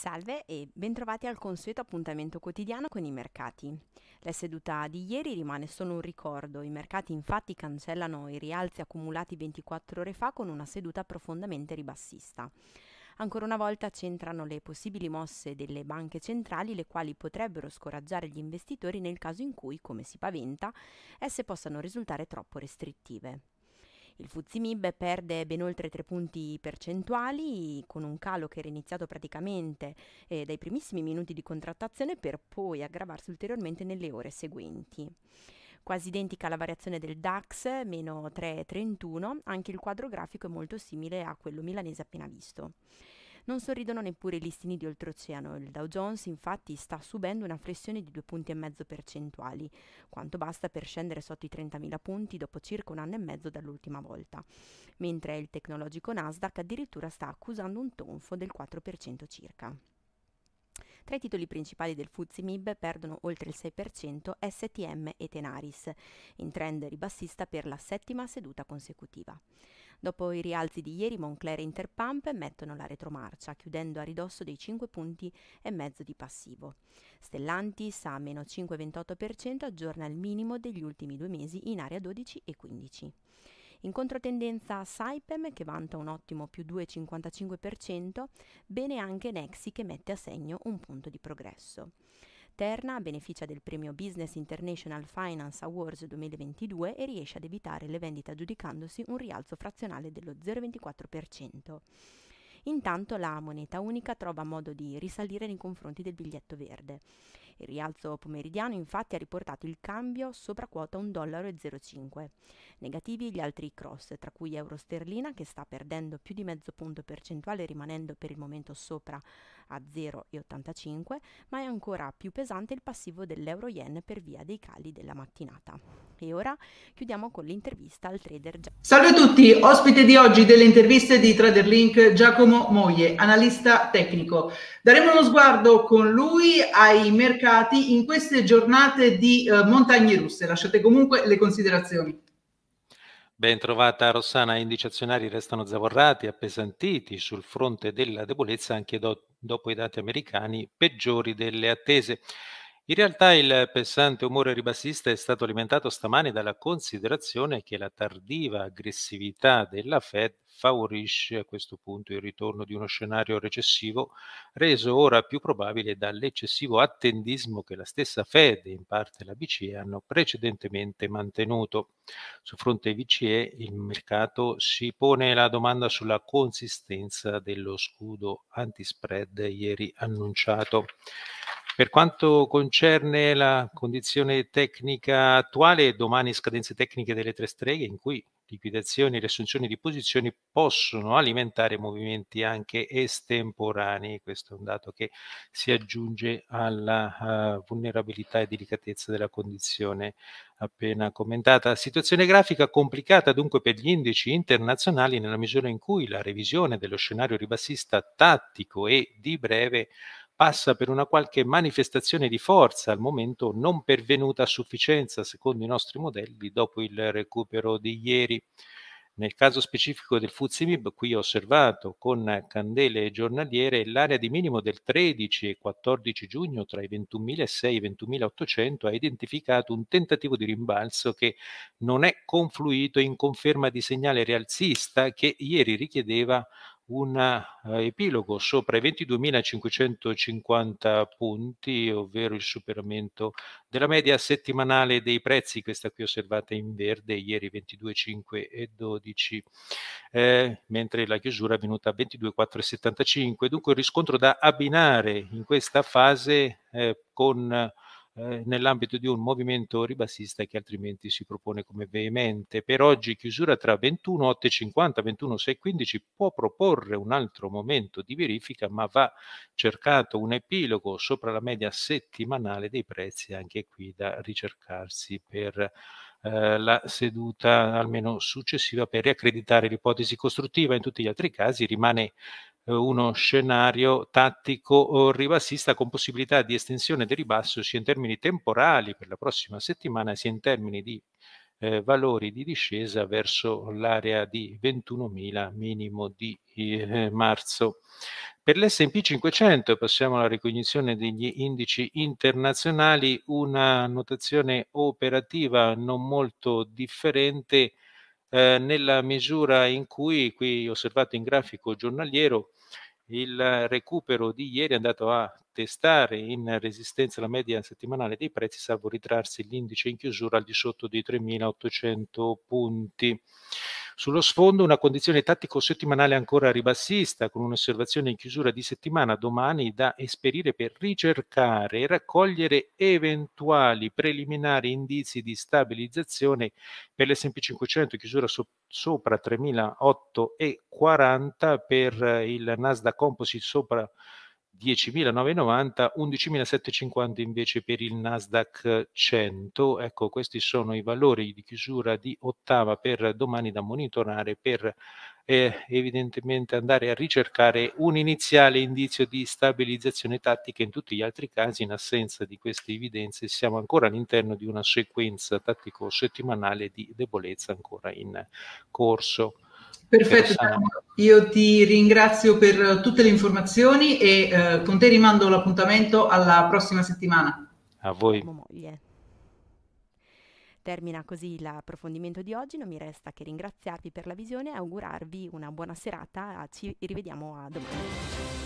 Salve e bentrovati al consueto appuntamento quotidiano con i mercati. La seduta di ieri rimane solo un ricordo, i mercati infatti cancellano i rialzi accumulati 24 ore fa con una seduta profondamente ribassista. Ancora una volta c'entrano le possibili mosse delle banche centrali, le quali potrebbero scoraggiare gli investitori nel caso in cui, come si paventa, esse possano risultare troppo restrittive. Il Fuzimib perde ben oltre 3 punti percentuali con un calo che era iniziato praticamente eh, dai primissimi minuti di contrattazione per poi aggravarsi ulteriormente nelle ore seguenti quasi identica alla variazione del DAX, meno 3,31, anche il quadro grafico è molto simile a quello milanese appena visto. Non sorridono neppure i listini di oltreoceano, il Dow Jones infatti sta subendo una flessione di 2,5 punti e mezzo percentuali, quanto basta per scendere sotto i 30.000 punti dopo circa un anno e mezzo dall'ultima volta, mentre il tecnologico Nasdaq addirittura sta accusando un tonfo del 4% circa. Tra i titoli principali del FTSE MIB perdono oltre il 6% STM e Tenaris, in trend ribassista per la settima seduta consecutiva. Dopo i rialzi di ieri, Moncler e Interpump mettono la retromarcia, chiudendo a ridosso dei 5 punti e mezzo di passivo. Stellantis a meno 5,28% aggiorna il minimo degli ultimi due mesi in area 12 e 15. In controtendenza Saipem che vanta un ottimo più 2,55%, bene anche Nexi che mette a segno un punto di progresso. Terna beneficia del premio Business International Finance Awards 2022 e riesce ad evitare le vendite aggiudicandosi un rialzo frazionale dello 0,24%. Intanto la moneta unica trova modo di risalire nei confronti del biglietto verde. Il rialzo pomeridiano infatti ha riportato il cambio sopra quota 1,05. Negativi gli altri cross, tra cui euro sterlina che sta perdendo più di mezzo punto percentuale rimanendo per il momento sopra a 0,85, ma è ancora più pesante il passivo dell'euro yen per via dei cali della mattinata. E ora chiudiamo con l'intervista al trader. Gia- Salve a tutti, ospite di oggi delle interviste di TraderLink Giacomo Moglie, analista tecnico. Daremo uno sguardo con lui ai mercati mercati in queste giornate di eh, montagne russe. Lasciate comunque le considerazioni. Ben trovata Rossana, indici azionari restano zavorrati, appesantiti sul fronte della debolezza anche do- dopo i dati americani peggiori delle attese. In realtà il pesante umore ribassista è stato alimentato stamani dalla considerazione che la tardiva aggressività della Fed favorisce a questo punto il ritorno di uno scenario recessivo reso ora più probabile dall'eccessivo attendismo che la stessa Fed e in parte la BCE hanno precedentemente mantenuto. Su fronte BCE il mercato si pone la domanda sulla consistenza dello scudo antispread ieri annunciato. Per quanto concerne la condizione tecnica attuale, domani scadenze tecniche delle tre streghe in cui liquidazioni e riassunzioni di posizioni possono alimentare movimenti anche estemporanei. Questo è un dato che si aggiunge alla uh, vulnerabilità e delicatezza della condizione appena commentata. Situazione grafica complicata dunque per gli indici internazionali nella misura in cui la revisione dello scenario ribassista tattico e di breve passa per una qualche manifestazione di forza al momento non pervenuta a sufficienza secondo i nostri modelli dopo il recupero di ieri. Nel caso specifico del Fuzimib, qui ho osservato con candele giornaliere l'area di minimo del 13 e 14 giugno tra i 21.600 e i 21.800 ha identificato un tentativo di rimbalzo che non è confluito in conferma di segnale rialzista che ieri richiedeva un eh, epilogo sopra i 22.550 punti, ovvero il superamento della media settimanale dei prezzi, questa qui osservata in verde ieri 22,5 e 12, eh, mentre la chiusura è venuta a 22,475. Dunque il riscontro da abbinare in questa fase eh, con eh, nell'ambito di un movimento ribassista che altrimenti si propone come veemente. Per oggi chiusura tra 21.850 e 21.615 può proporre un altro momento di verifica, ma va cercato un epilogo sopra la media settimanale dei prezzi, anche qui da ricercarsi per eh, la seduta almeno successiva per riaccreditare l'ipotesi costruttiva in tutti gli altri casi rimane eh, uno scenario tattico ribassista con possibilità di estensione del ribasso sia in termini temporali per la prossima settimana sia in termini di eh, valori di discesa verso l'area di 21.000 minimo di eh, marzo. Per l'SP 500, passiamo alla ricognizione degli indici internazionali, una notazione operativa non molto differente eh, nella misura in cui, qui osservato in grafico giornaliero, il recupero di ieri è andato a testare in resistenza la media settimanale dei prezzi, salvo ritrarsi l'indice in chiusura al di sotto di 3.800 punti. Sullo sfondo una condizione tattico-settimanale ancora ribassista, con un'osservazione in chiusura di settimana domani da esperire per ricercare e raccogliere eventuali preliminari indizi di stabilizzazione per l'S&P 500, chiusura so- sopra 3.840, per il Nasdaq Composite sopra 10.990, 11.750 invece per il Nasdaq 100. Ecco, questi sono i valori di chiusura di ottava per domani da monitorare per eh, evidentemente andare a ricercare un iniziale indizio di stabilizzazione tattica. In tutti gli altri casi, in assenza di queste evidenze, siamo ancora all'interno di una sequenza tattico-settimanale di debolezza ancora in corso. Perfetto, io ti ringrazio per tutte le informazioni e eh, con te rimando l'appuntamento alla prossima settimana. A voi. Termina così l'approfondimento di oggi, non mi resta che ringraziarvi per la visione e augurarvi una buona serata, ci rivediamo a domani.